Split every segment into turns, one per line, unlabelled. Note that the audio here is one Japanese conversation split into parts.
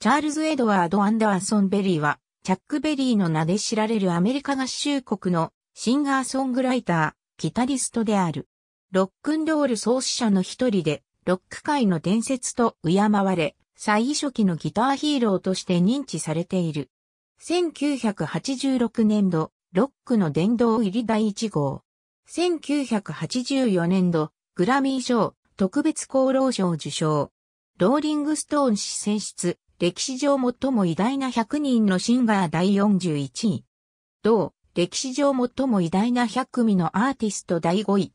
チャールズ・エドワード・アンダーソン・ベリーは、チャック・ベリーの名で知られるアメリカ合衆国のシンガーソングライター、ギタリストである。ロックンロール創始者の一人で、ロック界の伝説と敬われ、最初期のギターヒーローとして認知されている。1986年度、ロックの殿堂入り第1号。1984年度、グラミー賞、特別功労賞受賞。ローリングストーン氏選出、歴史上最も偉大な100人のシンガー第41位。同、歴史上最も偉大な100組のアーティスト第5位。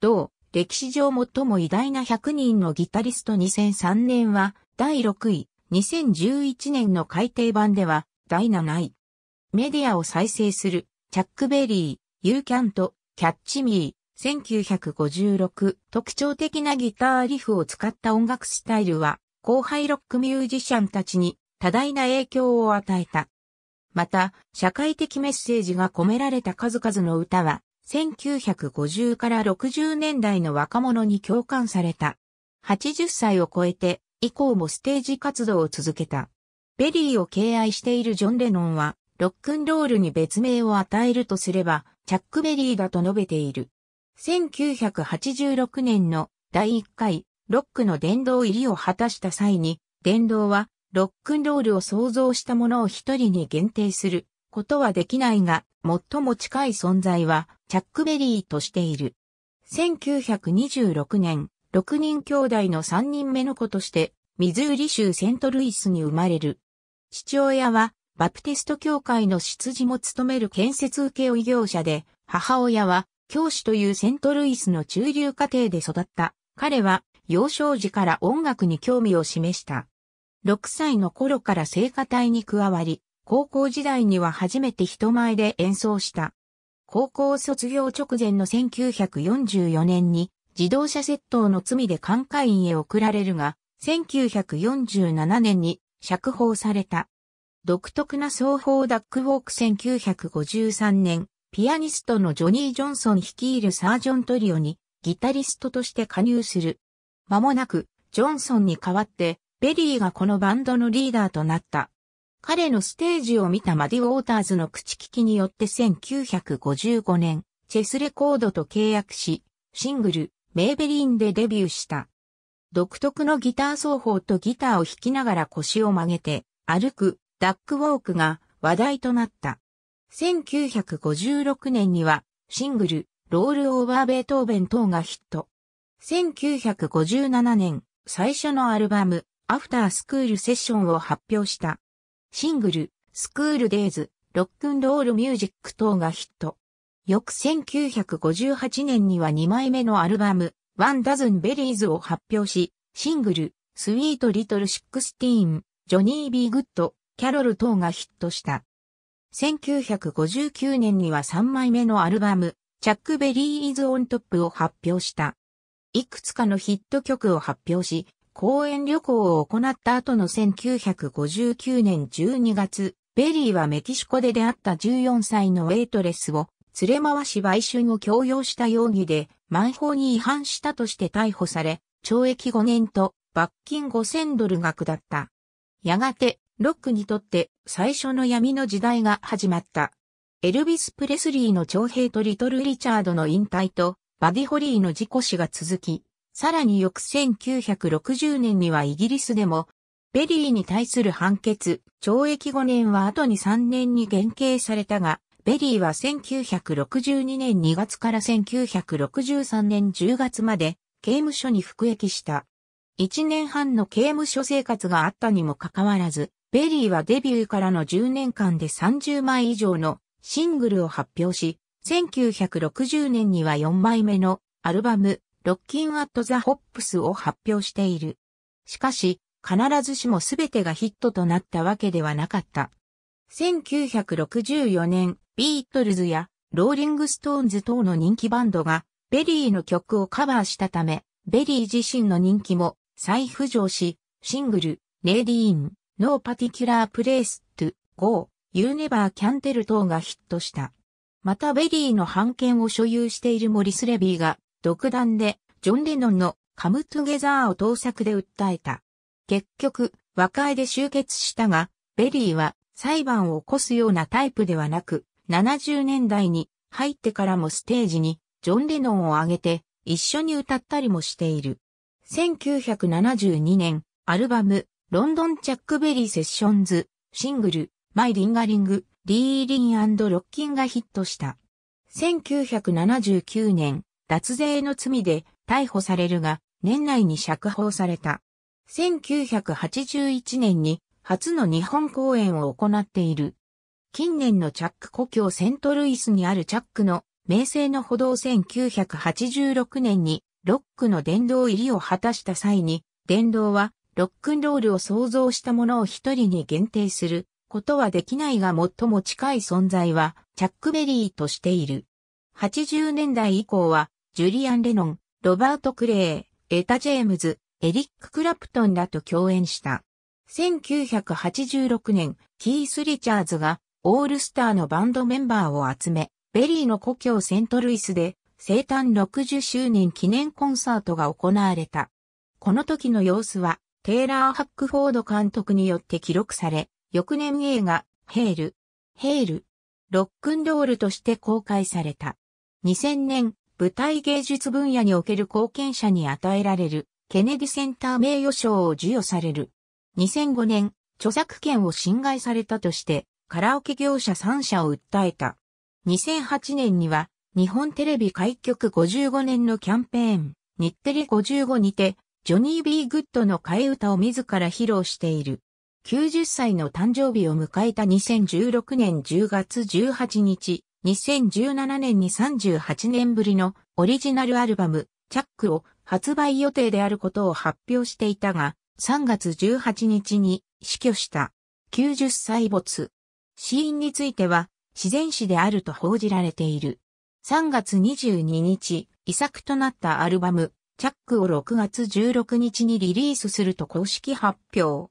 同、歴史上最も偉大な100人のギタリスト2003年は第6位、2011年の改訂版では第7位。メディアを再生する、チャックベリー、ユーキャント、キャッチミー、1956特徴的なギターリフを使った音楽スタイルは後輩ロックミュージシャンたちに多大な影響を与えた。また、社会的メッセージが込められた数々の歌は、1950から60年代の若者に共感された。80歳を超えて、以降もステージ活動を続けた。ベリーを敬愛しているジョン・レノンは、ロックンロールに別名を与えるとすれば、チャックベリーだと述べている。1986年の第1回ロックの殿堂入りを果たした際に、殿堂はロックンロールを創造したものを一人に限定することはできないが、最も近い存在はチャックベリーとしている。1926年、6人兄弟の3人目の子として、ミズーリ州セントルイスに生まれる。父親は、バプテスト教会の執事も務める建設請負業者で、母親は、教師というセントルイスの中流家庭で育った。彼は、幼少時から音楽に興味を示した。6歳の頃から聖歌隊に加わり、高校時代には初めて人前で演奏した。高校卒業直前の1944年に自動車窃盗の罪で監会院へ送られるが、1947年に釈放された。独特な奏法ダックウォーク1953年、ピアニストのジョニー・ジョンソン率いるサージョントリオにギタリストとして加入する。間もなく、ジョンソンに代わって、ベリーがこのバンドのリーダーとなった。彼のステージを見たマディ・ウォーターズの口利きによって1955年、チェスレコードと契約し、シングル、メーベリーンでデビューした。独特のギター奏法とギターを弾きながら腰を曲げて、歩く、ダックウォークが話題となった。1956年には、シングル、ロールオーバーベートーベン等がヒット。1957年、最初のアルバム、アフタースクールセッションを発表した。シングル、スクールデイズ、ロックンロールミュージック等がヒット。翌1958年には2枚目のアルバム、ワンダズンベリーズを発表し、シングル、スイートリトルシックスティーン、ジョニー・ビー・グッド、キャロル等がヒットした。1959年には3枚目のアルバム、チャックベリー・イズ・オントップを発表した。いくつかのヒット曲を発表し、公演旅行を行った後の1959年12月、ベリーはメキシコで出会った14歳のウェイトレスを連れ回し売春を強要した容疑で、満法に違反したとして逮捕され、懲役5年と罰金5000ドルが下った。やがて、ロックにとって最初の闇の時代が始まった。エルビス・プレスリーの徴兵とリトル・リチャードの引退と、バディホリーの事故死が続き、さらに翌1960年にはイギリスでも、ベリーに対する判決、懲役5年は後に3年に減刑されたが、ベリーは1962年2月から1963年10月まで刑務所に服役した。1年半の刑務所生活があったにもかかわらず、ベリーはデビューからの10年間で30枚以上のシングルを発表し、1960年には4枚目のアルバム、ロッキンアットザ・ホップスを発表している。しかし、必ずしも全てがヒットとなったわけではなかった。1964年、ビートルズやローリングストーンズ等の人気バンドがベリーの曲をカバーしたため、ベリー自身の人気も再浮上し、シングル、レディーン、ノーパティキュラープレイス、トゥ、ゴー、ユーネバーキャンテル等がヒットした。またベリーの版権を所有しているモリス・レビーが、独断で、ジョン・レノンのカム・トゥゲザーを盗作で訴えた。結局、和解で終結したが、ベリーは裁判を起こすようなタイプではなく、70年代に入ってからもステージにジョン・レノンを挙げて一緒に歌ったりもしている。1972年、アルバム、ロンドン・チャックベリー・セッションズ、シングル、マイ・リンガリング、リー・リンロッキンがヒットした。1979年、脱税の罪で逮捕されるが、年内に釈放された。1981年に初の日本公演を行っている。近年のチャック故郷セントルイスにあるチャックの名声の歩道1986年にロックの殿堂入りを果たした際に、殿堂はロックンロールを創造したものを一人に限定することはできないが最も近い存在はチャックベリーとしている。80年代以降は、ジュリアン・レノン、ロバート・クレー、エタ・ジェームズ、エリック・クラプトンらと共演した。1986年、キース・リチャーズがオールスターのバンドメンバーを集め、ベリーの故郷セントルイスで生誕60周年記念コンサートが行われた。この時の様子は、テイラー・ハックフォード監督によって記録され、翌年映画、ヘール、ヘール、ロックンロールとして公開された。2000年、舞台芸術分野における貢献者に与えられる、ケネディセンター名誉賞を授与される。2005年、著作権を侵害されたとして、カラオケ業者3社を訴えた。2008年には、日本テレビ開局55年のキャンペーン、日テレ55にて、ジョニー・ビー・グッドの替え歌を自ら披露している。90歳の誕生日を迎えた2016年10月18日、2017年に38年ぶりのオリジナルアルバム、チャックを発売予定であることを発表していたが、3月18日に死去した。90歳没。死因については、自然死であると報じられている。3月22日、遺作となったアルバム、チャックを6月16日にリリースすると公式発表。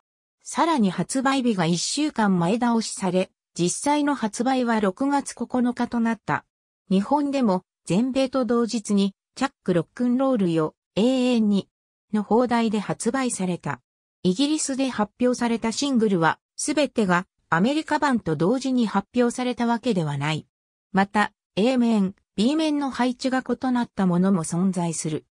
さらに発売日が1週間前倒しされ、実際の発売は6月9日となった。日本でも全米と同日に、チャックロックンロールよ、永遠に、の放題で発売された。イギリスで発表されたシングルは、すべてがアメリカ版と同時に発表されたわけではない。また、A 面、B 面の配置が異なったものも存在する。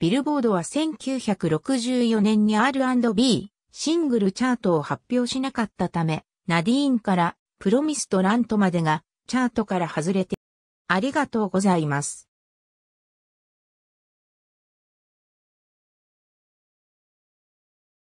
ビルボードは1964年に R&B、シングルチャートを発表しなかったため、ナディーンからプロミスとラントまでがチャートから外れて、ありがとうございます。